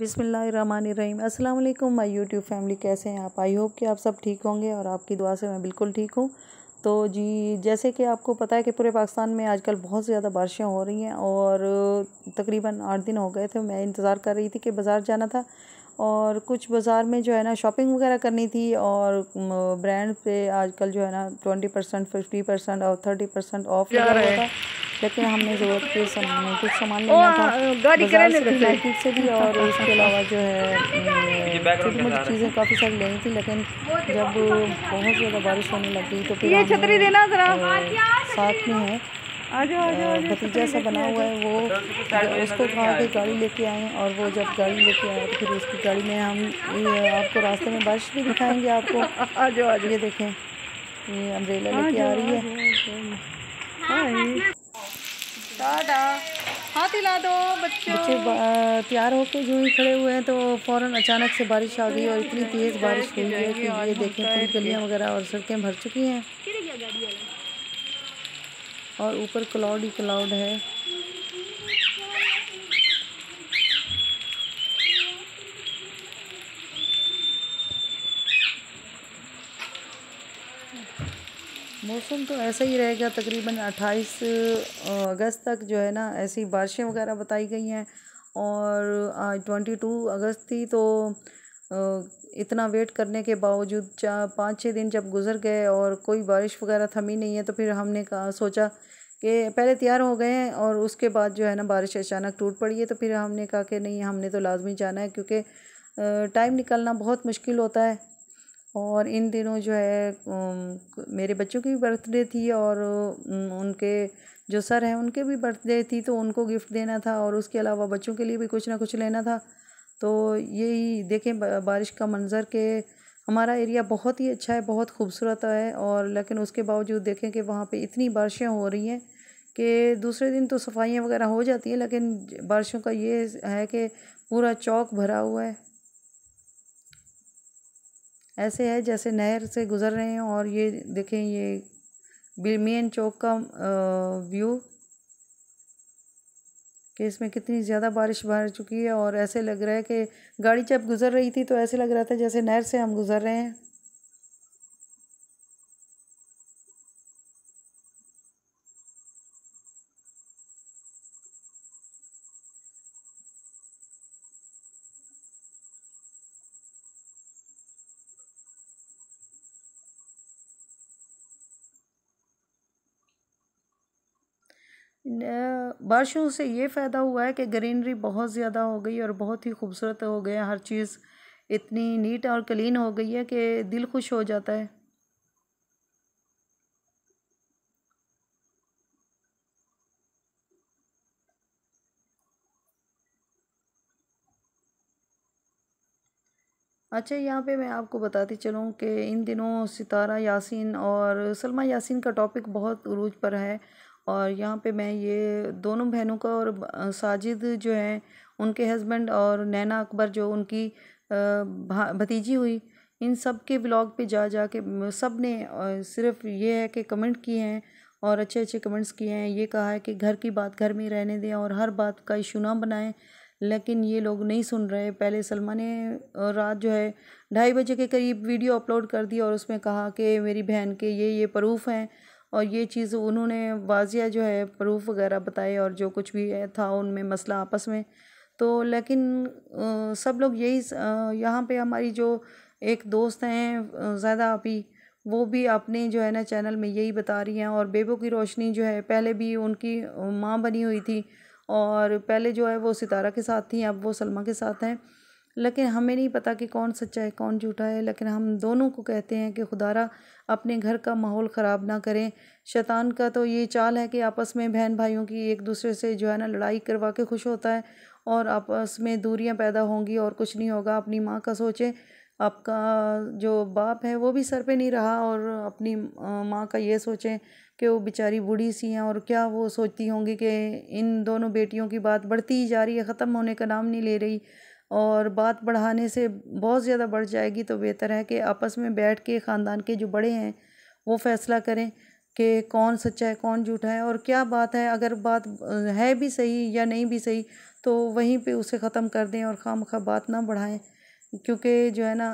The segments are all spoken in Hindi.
बिसमीम अल्लाम माई यूट्यूब फैमिली कैसे हैं आप आई होप कि आप सब ठीक होंगे और आपकी दुआ से मैं बिल्कुल ठीक हूँ तो जी जैसे कि आपको पता है कि पूरे पाकिस्तान में आजकल बहुत ज़्यादा बारिशें हो रही हैं और तकरीबन आठ दिन हो गए थे मैं इंतज़ार कर रही थी कि बाज़ार जाना था और कुछ बाज़ार में जो है ना शॉपिंग वगैरह करनी थी और ब्रांड पे आजकल जो है ना ट्वेंटी परसेंट फिफ्टी परसेंट और थर्टी परसेंट ऑफ लगा लेकिन हमने ज़रूरत के सामान कुछ सामान लेना था भी और उसके अलावा जो है छोटी मोटी चीज़ें काफ़ी सारी लेनी थी लेकिन जब बहुत ज़्यादा बारिश होने लगी तो फिर छतरी देना ज़रा साथ में है भतीजा सा बना हुआ है वो उसको कहा कि गाड़ी लेके आए और वो जब गाड़ी लेके आए तो फिर उसकी गाड़ी में हम आपको रास्ते में बारिश भी दिखाएंगे आपको आज ये देखें ये अम्ब्रेला लेके आ रही है हाँ, हाँ। हाथ हिला दो बच्चों बच्चे तैयार होके जो ही खड़े हुए हैं तो फ़ौरन अचानक से बारिश आ गई और इतनी तेज़ बारिश हुई है कि ये देखें पूरी गलियाँ वगैरह और सड़कें भर चुकी हैं और ऊपर क्लाउड ही क्लाउड है मौसम तो ऐसा ही रहेगा तकरीबन 28 अगस्त तक जो है ना ऐसी बारिशें वगैरह बताई गई हैं और ट्वेंटी टू अगस्त थी तो इतना वेट करने के बावजूद चार पाँच छः दिन जब गुजर गए और कोई बारिश वगैरह थमी नहीं है तो फिर हमने कहा सोचा कि पहले तैयार हो गए हैं और उसके बाद जो है ना बारिश अचानक टूट पड़ी है तो फिर हमने कहा कि नहीं हमने तो लाजमी जाना है क्योंकि टाइम निकलना बहुत मुश्किल होता है और इन दिनों जो है मेरे बच्चों की भी बर्थडे थी और उनके जो सर हैं उनके भी बर्थडे थी तो उनको गिफ्ट देना था और उसके अलावा बच्चों के लिए भी कुछ ना कुछ लेना था तो यही देखें बारिश का मंज़र के हमारा एरिया बहुत ही अच्छा है बहुत खूबसूरत है और लेकिन उसके बावजूद देखें कि वहाँ पे इतनी बारिशें हो रही हैं कि दूसरे दिन तो सफाइयाँ वगैरह हो जाती हैं लेकिन बारिशों का ये है कि पूरा चौक भरा हुआ है ऐसे है जैसे नहर से गुजर रहे हैं और ये देखें ये मेन चौक का व्यू कि इसमें कितनी ज़्यादा बारिश भर चुकी है और ऐसे लग रहा है कि गाड़ी जब गुज़र रही थी तो ऐसे लग रहा था जैसे नहर से हम गुज़र रहे हैं बारिशों से ये फ़ायदा हुआ है कि ग्रीनरी बहुत ज़्यादा हो गई और बहुत ही खूबसूरत हो गया हर चीज़ इतनी नीट और क्लीन हो गई है कि दिल खुश हो जाता है अच्छा यहाँ पे मैं आपको बताती चलूँ कि इन दिनों सितारा यासीन और सलमा यासीन का टॉपिक बहुत उरूज पर है और यहाँ पे मैं ये दोनों बहनों का और साजिद जो हैं उनके हस्बैंड और नैना अकबर जो उनकी भतीजी हुई इन सब के ब्लॉग पे जा जा के सब ने सिर्फ ये है कि कमेंट किए हैं और अच्छे अच्छे कमेंट्स किए हैं ये कहा है कि घर की बात घर में रहने दें और हर बात का इशू ना बनाएं लेकिन ये लोग नहीं सुन रहे पहले सलमा ने रात जो है ढाई बजे के करीब वीडियो अपलोड कर दी और उसमें कहा कि मेरी बहन के ये ये प्रूफ हैं और ये चीज़ उन्होंने वाजिया जो है प्रूफ वगैरह बताए और जो कुछ भी था उनमें मसला आपस में तो लेकिन आ, सब लोग यही यहाँ पे हमारी जो एक दोस्त हैं ज़्यादा अभी वो भी अपने जो है ना चैनल में यही बता रही हैं और बेबो की रोशनी जो है पहले भी उनकी माँ बनी हुई थी और पहले जो है वो सितारा के साथ थी अब वो सलमा के साथ हैं लेकिन हमें नहीं पता कि कौन सच्चा है कौन झूठा है लेकिन हम दोनों को कहते हैं कि खुदारा अपने घर का माहौल ख़राब ना करें शैतान का तो ये चाल है कि आपस में बहन भाइयों की एक दूसरे से जो है ना लड़ाई करवा के खुश होता है और आपस में दूरियां पैदा होंगी और कुछ नहीं होगा अपनी माँ का सोचें आपका जो बाप है वो भी सर पे नहीं रहा और अपनी माँ का ये सोचें कि वो बेचारी बूढ़ी सी हैं और क्या वो सोचती होंगी कि इन दोनों बेटियों की बात बढ़ती ही जा रही है ख़त्म होने का नाम नहीं ले रही और बात बढ़ाने से बहुत ज़्यादा बढ़ जाएगी तो बेहतर है कि आपस में बैठ के ख़ानदान के जो बड़े हैं वो फ़ैसला करें कि कौन सच्चा है कौन झूठा है और क्या बात है अगर बात है भी सही या नहीं भी सही तो वहीं पे उसे ख़त्म कर दें और खाम खा बात ना बढ़ाएं क्योंकि जो है ना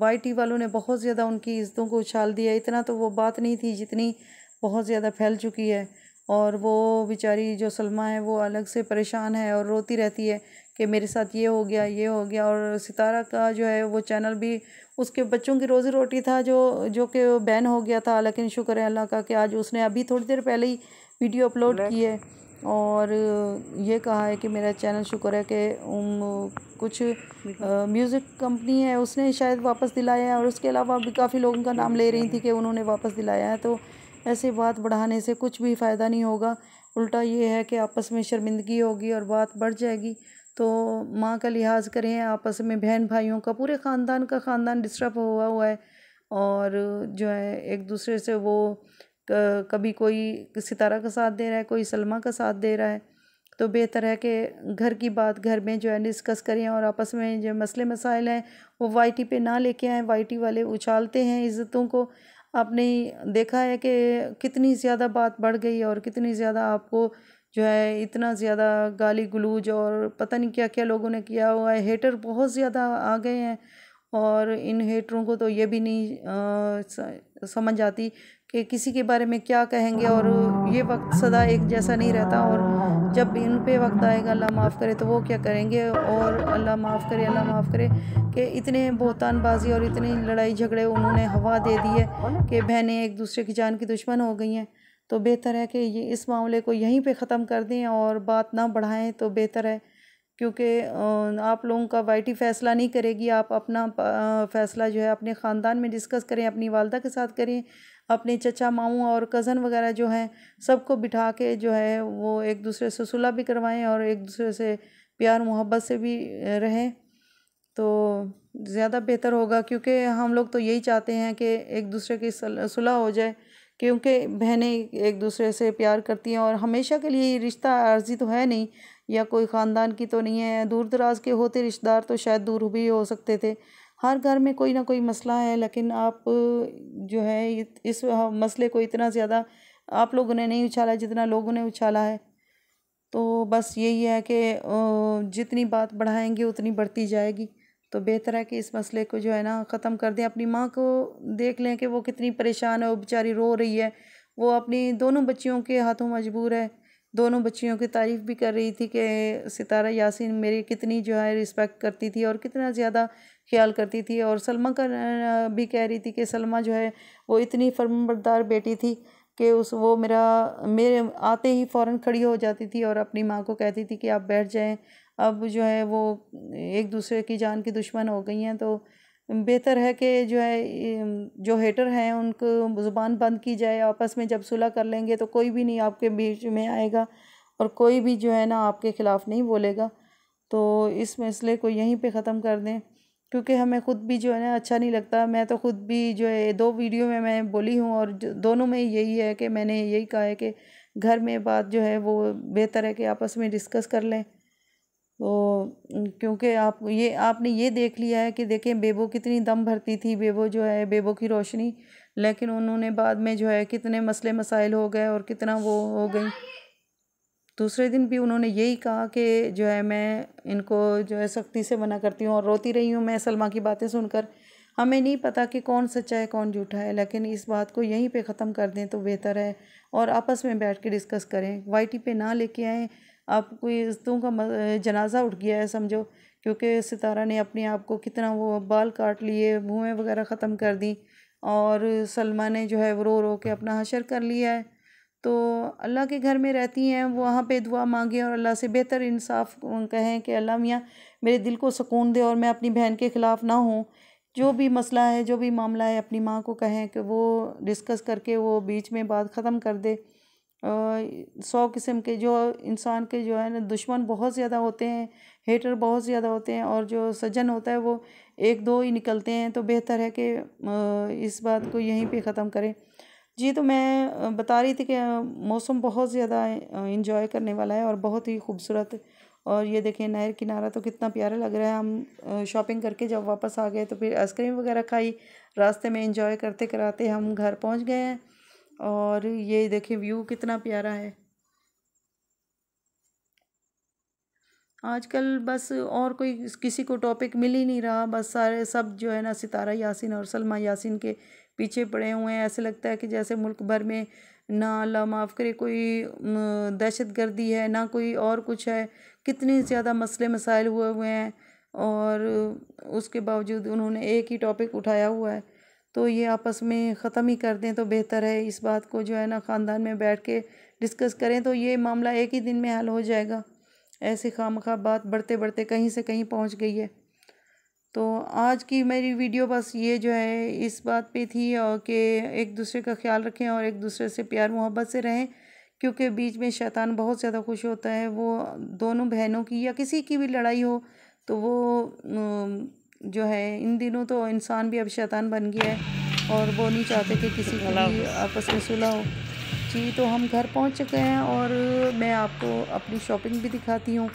वाई टी वालों ने बहुत ज़्यादा उनकी इज्जतों को उछाल दिया इतना तो वो बात नहीं थी जितनी बहुत ज़्यादा फैल चुकी है और वो बेचारी जो सलमा है वो अलग से परेशान है और रोती रहती है कि मेरे साथ ये हो गया ये हो गया और सितारा का जो है वो चैनल भी उसके बच्चों की रोज़ी रोटी था जो जो कि बैन हो गया था लेकिन शुक्र है अल्लाह का कि आज उसने अभी थोड़ी देर पहले ही वीडियो अपलोड की है और ये कहा है कि मेरा चैनल शुक्र है कि कुछ म्यूज़िक कंपनी है उसने शायद वापस दिलाया है और उसके अलावा भी काफ़ी लोगों का नाम ले रही थी कि उन्होंने वापस दिलाया है तो ऐसे बात बढ़ाने से कुछ भी फ़ायदा नहीं होगा उल्टा ये है कि आपस में शर्मिंदगी होगी और बात बढ़ जाएगी तो माँ का लिहाज करें आपस में बहन भाइयों का पूरे ख़ानदान का ख़ानदान डिस्टर्ब हुआ हुआ है और जो है एक दूसरे से वो कभी कोई सितारा का साथ दे रहा है कोई सलमा का साथ दे रहा है तो बेहतर है कि घर की बात घर में जो है डिस्कस करें और आपस में जो मसले मसाइल हैं वो वाई टी पे ना लेके आएँ वाई टी वाले उछालते हैं इज़्ज़तों को आपने देखा है कि कितनी ज़्यादा बात बढ़ गई और कितनी ज़्यादा आपको जो है इतना ज़्यादा गाली गलूज और पता नहीं क्या क्या लोगों ने किया हुआ है हेटर बहुत ज़्यादा आ गए हैं और इन हेटरों को तो ये भी नहीं समझ आती कि किसी के बारे में क्या कहेंगे और ये वक्त सदा एक जैसा नहीं रहता और जब इन पे वक्त आएगा अल्लाह माफ़ करे तो वो क्या करेंगे और अल्लाह माफ़ करे अल्लाह माफ़ करे कि इतने बोतानबाजी और इतनी लड़ाई झगड़े उन्होंने हवा दे दी है कि बहनें एक दूसरे की जान की दुश्मन हो गई हैं तो बेहतर है कि ये इस मामले को यहीं पे ख़त्म कर दें और बात ना बढ़ाएं तो बेहतर है क्योंकि आप लोगों का वाइटी फ़ैसला नहीं करेगी आप अपना फ़ैसला जो है अपने ख़ानदान में डिस्कस करें अपनी वालदा के साथ करें अपने चचा मामू और कज़न वगैरह जो हैं सबको बिठा के जो है वो एक दूसरे से सुलह भी करवाएँ और एक दूसरे से प्यार मोहब्बत से भी रहें तो ज़्यादा बेहतर होगा क्योंकि हम लोग तो यही चाहते हैं कि एक दूसरे की सुलह हो जाए क्योंकि बहनें एक दूसरे से प्यार करती हैं और हमेशा के लिए रिश्ता आर्जी तो है नहीं या कोई ख़ानदान की तो नहीं है दूर दराज के होते रिश्तेदार तो शायद दूर भी हो सकते थे हर घर में कोई ना कोई मसला है लेकिन आप जो है इस मसले को इतना ज़्यादा आप लोगों ने नहीं उछाला जितना लोगों ने उछाला है तो बस यही है कि जितनी बात बढ़ाएंगे उतनी बढ़ती जाएगी तो बेहतर है कि इस मसले को जो है ना ख़त्म कर दें अपनी माँ को देख लें कि वो कितनी परेशान है वो बेचारी रो रही है वो अपनी दोनों बच्चियों के हाथों मजबूर है दोनों बच्चियों की तारीफ़ भी कर रही थी कि सितारा यासिन मेरी कितनी जो है रिस्पेक्ट करती थी और कितना ज़्यादा ख्याल करती थी और सलमा का भी कह रही थी कि सलमा जो है वो इतनी फर्मबरदार बेटी थी कि उस वो मेरा मेरे आते ही फ़ौर खड़ी हो जाती थी और अपनी माँ को कहती थी कि आप बैठ जाएँ अब जो है वो एक दूसरे की जान की दुश्मन हो गई हैं तो बेहतर है कि जो है जो हेटर हैं उनको ज़ुबान बंद की जाए आपस में जब सुलह कर लेंगे तो कोई भी नहीं आपके बीच में आएगा और कोई भी जो है ना आपके ख़िलाफ़ नहीं बोलेगा तो इस मसले को यहीं पे ख़त्म कर दें क्योंकि हमें ख़ुद भी जो है ना अच्छा नहीं लगता मैं तो ख़ुद भी जो है दो वीडियो में मैं बोली हूँ और दोनों में यही है कि मैंने यही कहा है कि घर में बात जो है वो बेहतर है कि आपस में डिस्कस कर लें तो क्योंकि आप ये आपने ये देख लिया है कि देखें बेबो कितनी दम भरती थी बेबो जो है बेबो की रोशनी लेकिन उन्होंने बाद में जो है कितने मसले मसाइल हो गए और कितना वो हो गई दूसरे दिन भी उन्होंने यही कहा कि जो है मैं इनको जो है सख्ती से मना करती हूँ और रोती रही हूँ मैं सलमा की बातें सुनकर हमें नहीं पता कि कौन सच्चा है कौन झूठा है लेकिन इस बात को यहीं पे ख़त्म कर दें तो बेहतर है और आपस में बैठ के डिस्कस करें वाई टी पे ना लेके आएँ आप कोई इज्जतों का जनाजा उठ गया है समझो क्योंकि सितारा ने अपने आप को कितना वो बाल काट लिए भूएँ वगैरह ख़त्म कर दी और सलमा ने जो है वो रो रो के अपना हशर कर लिया है तो अल्लाह के घर में रहती हैं वहाँ पे दुआ मांगें और अल्लाह से बेहतर इंसाफ कहें कि अल्लाह मियाँ मेरे दिल को सुकून दे और मैं अपनी बहन के ख़िलाफ़ ना हूँ जो भी मसला है जो भी मामला है अपनी माँ को कहें कि वो डिस्कस करके वो बीच में बात ख़त्म कर दे सौ किस्म के जो इंसान के जो है ना दुश्मन बहुत ज़्यादा होते हैं हेटर बहुत ज़्यादा होते हैं और जो सज्जन होता है वो एक दो ही निकलते हैं तो बेहतर है कि इस बात को यहीं पे ख़त्म करें जी तो मैं बता रही थी कि मौसम बहुत ज़्यादा इंजॉय करने वाला है और बहुत ही खूबसूरत और ये देखें नहर किनारा तो कितना प्यारा लग रहा है हम शॉपिंग करके जब वापस आ गए तो फिर आइसक्रीम वगैरह खाई रास्ते में इंजॉय करते कराते हम घर पहुंच गए हैं और ये देखिए व्यू कितना प्यारा है आजकल बस और कोई किसी को टॉपिक मिल ही नहीं रहा बस सारे सब जो है ना सितारा यासिन और सलमा यासिन के पीछे पड़े हुए हैं ऐसे लगता है कि जैसे मुल्क भर में ना अल्लाह माफ़ करे कोई दहशत गर्दी है ना कोई और कुछ है कितने ज़्यादा मसले मसाइल हुए हुए हैं और उसके बावजूद उन्होंने एक ही टॉपिक उठाया हुआ है तो ये आपस में ख़त्म ही कर दें तो बेहतर है इस बात को जो है ना ख़ानदान में बैठ के डिस्कस करें तो ये मामला एक ही दिन में हल हो जाएगा ऐसे खाम खा बात बढ़ते बढ़ते कहीं से कहीं पहुंच गई है तो आज की मेरी वीडियो बस ये जो है इस बात पे थी और कि एक दूसरे का ख्याल रखें और एक दूसरे से प्यार मोहब्बत से रहें क्योंकि बीच में शैतान बहुत ज़्यादा खुश होता है वो दोनों बहनों की या किसी की भी लड़ाई हो तो वो जो है इन दिनों तो इंसान भी अब शैतान बन गया है और वो नहीं चाहते कि किसी की आपस में सुलह हो जी तो हम घर पहुंच चुके हैं और मैं आपको अपनी शॉपिंग भी दिखाती हूँ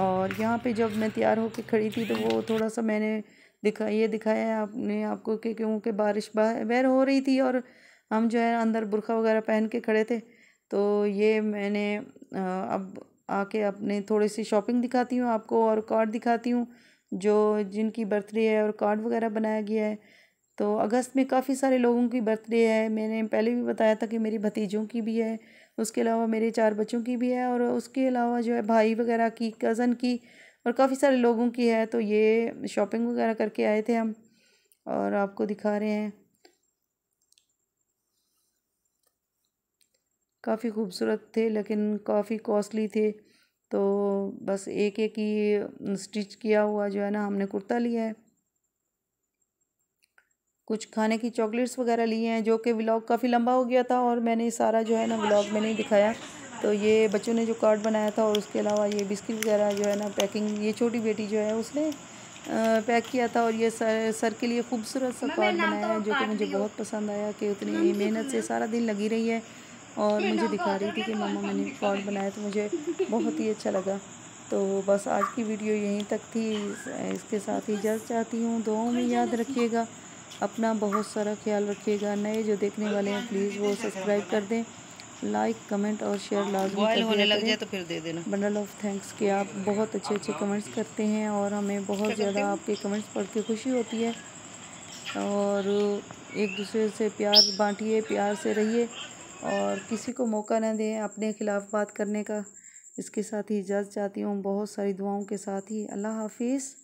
और यहाँ पे जब मैं तैयार होकर खड़ी थी तो वो थोड़ा सा मैंने दिखा ये दिखाया है आपने आपको कि क्योंकि बारिश बहर हो रही थी और हम जो है अंदर बुरखा वगैरह पहन के खड़े थे तो ये मैंने अब आके अपने थोड़ी सी शॉपिंग दिखाती हूँ आपको और कार्ड दिखाती हूँ जो जिनकी बर्थडे है और कार्ड वगैरह बनाया गया है तो अगस्त में काफ़ी सारे लोगों की बर्थडे है मैंने पहले भी बताया था कि मेरी भतीजों की भी है उसके अलावा मेरे चार बच्चों की भी है और उसके अलावा जो है भाई वगैरह की कज़न की और काफ़ी सारे लोगों की है तो ये शॉपिंग वगैरह करके आए थे हम और आपको दिखा रहे हैं काफ़ी खूबसूरत थे लेकिन काफ़ी कॉस्टली थे तो बस एक एक ही स्टिच किया हुआ जो है ना हमने कुर्ता लिया है कुछ खाने की चॉकलेट्स वगैरह लिए हैं जो कि व्लॉग काफ़ी लंबा हो गया था और मैंने सारा जो है ना व्लॉग में नहीं दिखाया तो ये बच्चों ने जो कार्ड बनाया था और उसके अलावा ये बिस्किट वगैरह जो है ना पैकिंग ये छोटी बेटी जो है उसने पैक किया था और ये सर सर के लिए खूबसूरत सा कार्ड बनाया तो है जो कि मुझे बहुत पसंद आया कि उतनी मेहनत से सारा दिन लगी रही है और मुझे दिखा रही थी कि मामा मैंने फ्रॉड बनाया तो मुझे बहुत ही अच्छा लगा तो बस आज की वीडियो यहीं तक थी इसके साथ ही जल्द चाहती हूँ दो में याद रखिएगा अपना बहुत सारा ख्याल रखिएगा नए जो देखने वाले हैं प्लीज़ वो सब्सक्राइब कर दें लाइक कमेंट और शेयर लाजमी होने लग जाए तो फिर दे देना बंडल ऑफ थैंक्स कि आप बहुत अच्छे अच्छे कमेंट्स करते हैं और हमें बहुत ज़्यादा आपके कमेंट्स पढ़ के खुशी होती है और एक दूसरे से प्यार बांटिए प्यार से रहिए और किसी को मौका ना दें अपने ख़िलाफ़ बात करने का इसके साथ ही इजाज़त चाहती हूँ बहुत सारी दुआओं के साथ ही अल्लाह हाफिज़